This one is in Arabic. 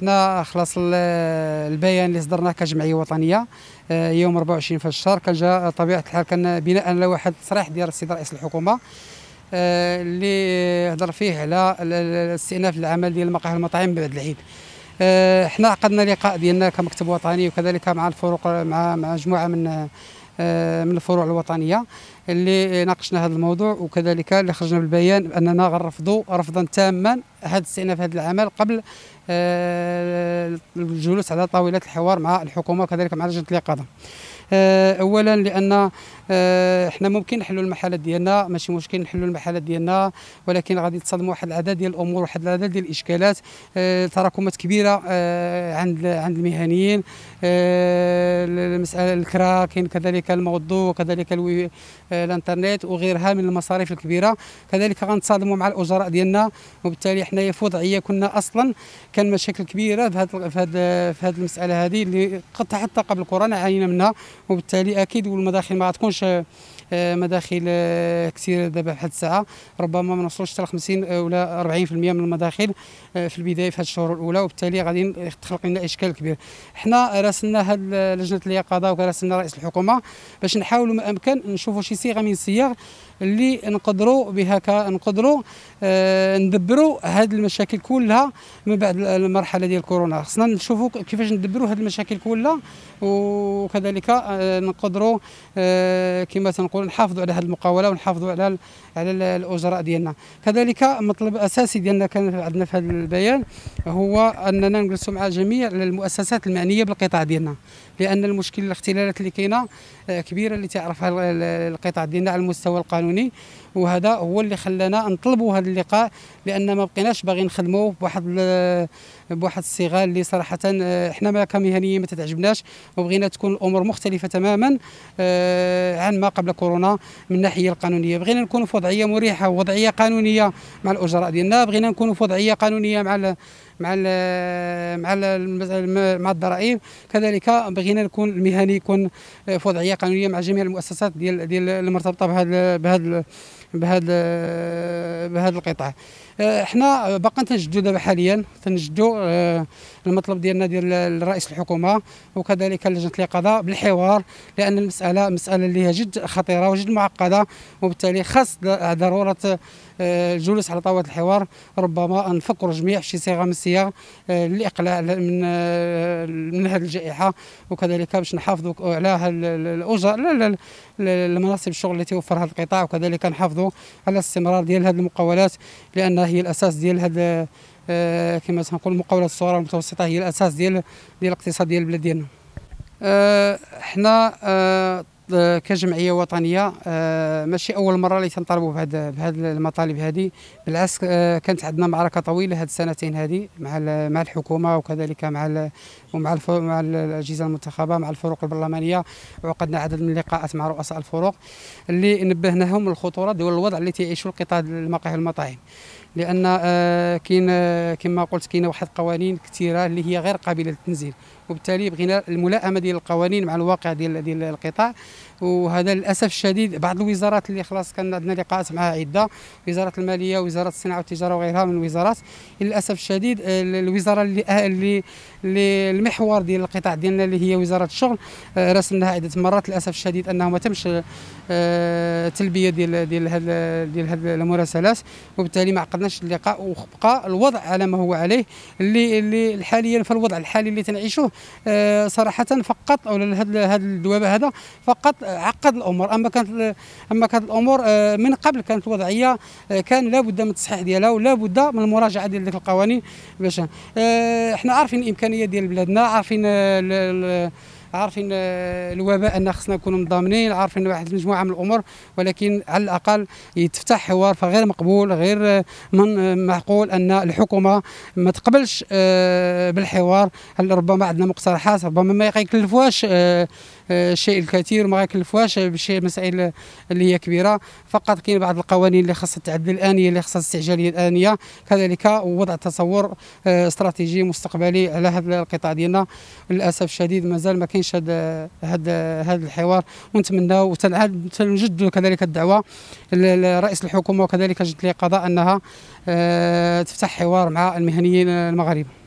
حنا خلاص البيان اللي صدرناه كجمعيه وطنيه آه، يوم 24 في الشهر كان جاء طبيعه الحال كان بناء على واحد التصريح ديال السيد رئيس الحكومه آه، اللي هضر فيه على استئناف العمل ديال المقاهي والمطاعم بعد العيد آه، حنا عقدنا لقاء ديالنا كمكتب وطني وكذلك مع الفروق مع مجموعه من من الفروع الوطنيه اللي ناقشنا هذا الموضوع وكذلك اللي خرجنا بالبيان باننا غنرفضوا رفضا تاما هذا استئناف هذا العمل قبل آه، الجلوس على طاوله الحوار مع الحكومه وكذلك مع لجنه اليقظه آه، اولا لان آه، احنا ممكن نحلوا المحالات ديالنا ماشي مشكل نحلوا المحالات ديالنا ولكن غادي تصدموا واحد العدد ديال الامور واحد العدد ديال الاشكالات تراكمات كبيره عند عند المهنيين المساله الكرا كاين كذلك الموضوع وكذلك الانترنت وغيرها من المصاريف الكبيره كذلك غنتصادموا مع الاجراء ديالنا وبالتالي حنايا في وضعيه كنا اصلا كان مشاكل كبيره في هذه في هذه في هذه المساله هذه اللي قد حتى قبل كورونا عانينا منها وبالتالي اكيد والمداخل ما غتكونش آه، مداخل آه، كثير دابا بحال الساعه ربما ما نوصلوش حتى 50 آه، ولا 40% من المداخل في البدايه في هذه الشهور الاولى وبالتالي غادي تخلق لنا اشكال كبير حنا راسلنا لجنه اليقظه وراسلنا رئيس الحكومه باش نحاولوا ما امكن نشوفوا شي صيغه من الصيغ اللي نقدروا بها نقدروا آه ندبروا هذه المشاكل كلها من بعد المرحله ديال كورونا خصنا نشوفوا كيفاش ندبروا هذه المشاكل كلها وكذلك آه نقدروا آه كما تنقول ونحافظوا على هذه المقاوله ونحافظوا على على الاجراء ديالنا كذلك مطلب اساسي ديالنا كان عندنا في هذا البيان هو اننا نجلسوا مع جميع المؤسسات المعنيه بالقطاع ديالنا لان المشكل الاختلالات اللي كاينه آه، كبيره اللي تعرفها القطاع ديالنا على المستوى القانوني وهذا هو اللي خلانا نطلبوا هذا اللقاء لان ما بقيناش باغيين نخدموا بواحد بواحد الصيغه اللي صراحه آه، احنا ما كمهنيين ما تتعجبناش وبغينا تكون الامور مختلفه تماما آه، عن ما قبل كورونا من الناحيه القانونيه بغينا نكونوا في وضعيه مريحه ووضعيه قانونيه مع الاجراء ديالنا بغينا نكونوا في وضعيه قانونيه مع مع ال مع مع الضرائب كذلك بغينا نكون المهني يكون في وضعيه قانونيه مع جميع المؤسسات ديال ديال المرتبطه بهذا بهذا بهذا بهذا القطاع حنا باقا تنجدوا دابا حاليا تنجدوا آه، المطلب ديالنا ديال رئيس الحكومه وكذلك لجنه القضاء بالحوار لان المساله مساله اللي هي جد خطيره وجد معقده وبالتالي خاص ضروره الجلوس آه، على طاوله الحوار ربما نفكروا جميع شي صيغه من الصيغ للاقلاع آه، من آه، من هذه الجائحه وكذلك باش نحافظوا على الاجر المناصب الشغل التي هذا القطاع وكذلك نحافظوا على الاستمرار ديال هذه المقاولات لان هي الاساس ديال هذا كما تنقول المقاولات الصغرى والمتوسطه هي الاساس ديال ديال الاقتصاد ديال البلاد ديالنا حنا كجمعيه وطنيه آه، ماشي اول مره اللي تنطالبوا بهذا بهذه المطالب هذه بالعكس آه، كانت عندنا معركه طويله هذه السنتين هذه مع مع الحكومه وكذلك مع ومع مع الاجهزه المنتخبه مع الفروق البرلمانيه وعقدنا عدد من اللقاءات مع رؤساء الفروق اللي نبهناهم الخطوره ديال الوضع اللي تعيشوا القطاع المقاهي والمطاعم لان آه، كاين آه، كما قلت كاين واحد القوانين كثيره اللي هي غير قابله للتنزيل وبالتالي بغينا الملائمه ديال القوانين مع الواقع ديال ديال القطاع وهذا للاسف الشديد بعض الوزارات اللي خلاص كان عندنا لقاءات معها عده وزاره الماليه وزاره الصناعه والتجاره وغيرها من الوزارات للاسف الشديد آه، الوزاره اللي اللي, المحور ديال القطاع ديالنا اللي هي وزاره الشغل راسلناها عده مرات للاسف الشديد انه ما تمش تلبيه ديال ديال هذه ديال المراسلات وبالتالي ما عقدناش اللقاء وبقى الوضع على ما هو عليه اللي اللي حاليا في الوضع الحالي اللي تنعيشوه آه صراحه فقط او هذا الدوابه هذا فقط عقد الامور اما كانت اما كانت الامور آه من قبل كانت الوضعيه آه كان لابد من التصحيح ديالها ولابد من المراجعه ديال ديك القوانين باش آه احنا عارفين الامكانيه ديال بلادنا عارفين آه عارفين آه، الوباء ان خصنا نكونوا مضامنين عارفين واحد المجموعه من الامور ولكن على الاقل يتفتح حوار فغير مقبول غير آه، من آه، معقول ان الحكومه ما تقبلش بالحوار ربما عندنا مقترحات ربما ما يكلفوهاش الشيء الكثير ما يكلفوهاش بشيء مسائل اللي هي كبيره فقط كاين بعض القوانين اللي خاصها تعدل الانيه اللي خاصها الاستعجاليه الانيه كذلك وضع تصور استراتيجي مستقبلي على هذا القطاع ديالنا للاسف الشديد مازال ما كاين كاينش هذا هذا هذا الحوار ونتمناو وتنعاد تنجدد كذلك الدعوه لرئيس الحكومه وكذلك جد لقضاء انها آه، تفتح حوار مع المهنيين المغاربه